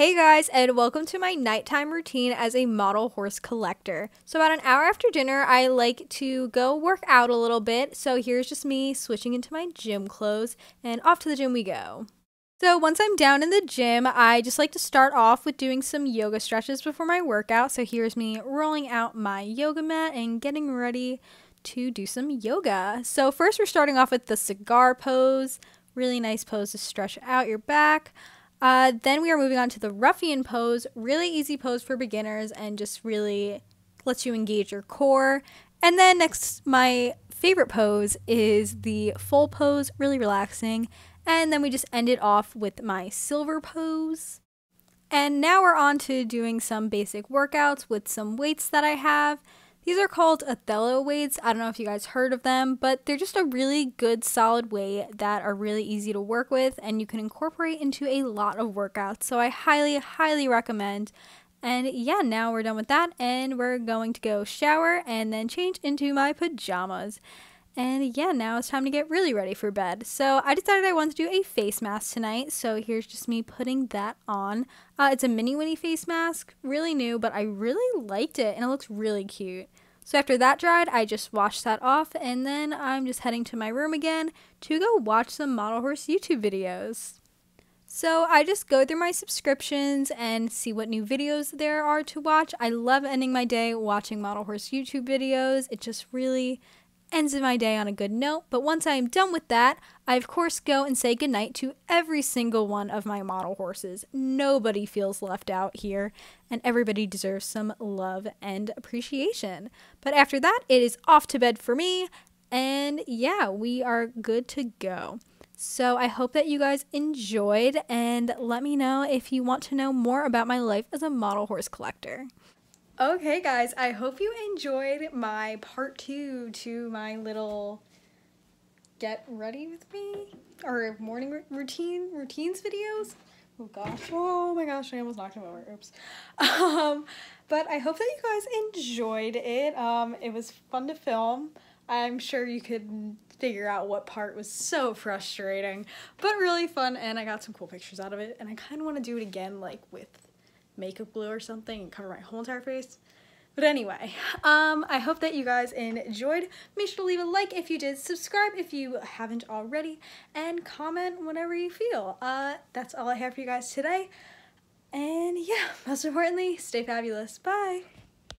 Hey guys, and welcome to my nighttime routine as a model horse collector. So, about an hour after dinner, I like to go work out a little bit. So, here's just me switching into my gym clothes, and off to the gym we go. So, once I'm down in the gym, I just like to start off with doing some yoga stretches before my workout. So, here's me rolling out my yoga mat and getting ready to do some yoga. So, first, we're starting off with the cigar pose, really nice pose to stretch out your back. Uh, then we are moving on to the ruffian pose. Really easy pose for beginners and just really lets you engage your core. And then next, my favorite pose is the full pose, really relaxing. And then we just end it off with my silver pose. And now we're on to doing some basic workouts with some weights that I have. These are called Othello weights. I don't know if you guys heard of them, but they're just a really good solid weight that are really easy to work with and you can incorporate into a lot of workouts. So I highly, highly recommend. And yeah, now we're done with that and we're going to go shower and then change into my pajamas. And yeah, now it's time to get really ready for bed. So I decided I wanted to do a face mask tonight. So here's just me putting that on. Uh, it's a mini Winnie face mask, really new, but I really liked it and it looks really cute. So after that dried, I just washed that off and then I'm just heading to my room again to go watch some model horse YouTube videos. So I just go through my subscriptions and see what new videos there are to watch. I love ending my day watching model horse YouTube videos. It just really ends my day on a good note. But once I am done with that, I of course go and say goodnight to every single one of my model horses. Nobody feels left out here, and everybody deserves some love and appreciation. But after that, it is off to bed for me, and yeah, we are good to go. So I hope that you guys enjoyed, and let me know if you want to know more about my life as a model horse collector. Okay guys, I hope you enjoyed my part two to my little get ready with me or morning routine routines videos. Oh gosh, oh my gosh, I almost knocked him over, oops. Um, but I hope that you guys enjoyed it. Um, it was fun to film. I'm sure you could figure out what part was so frustrating, but really fun and I got some cool pictures out of it and I kind of want to do it again like with makeup glue or something and cover my whole entire face. But anyway, um, I hope that you guys enjoyed. Make sure to leave a like if you did, subscribe if you haven't already, and comment whenever you feel. Uh, that's all I have for you guys today. And yeah, most importantly, stay fabulous. Bye!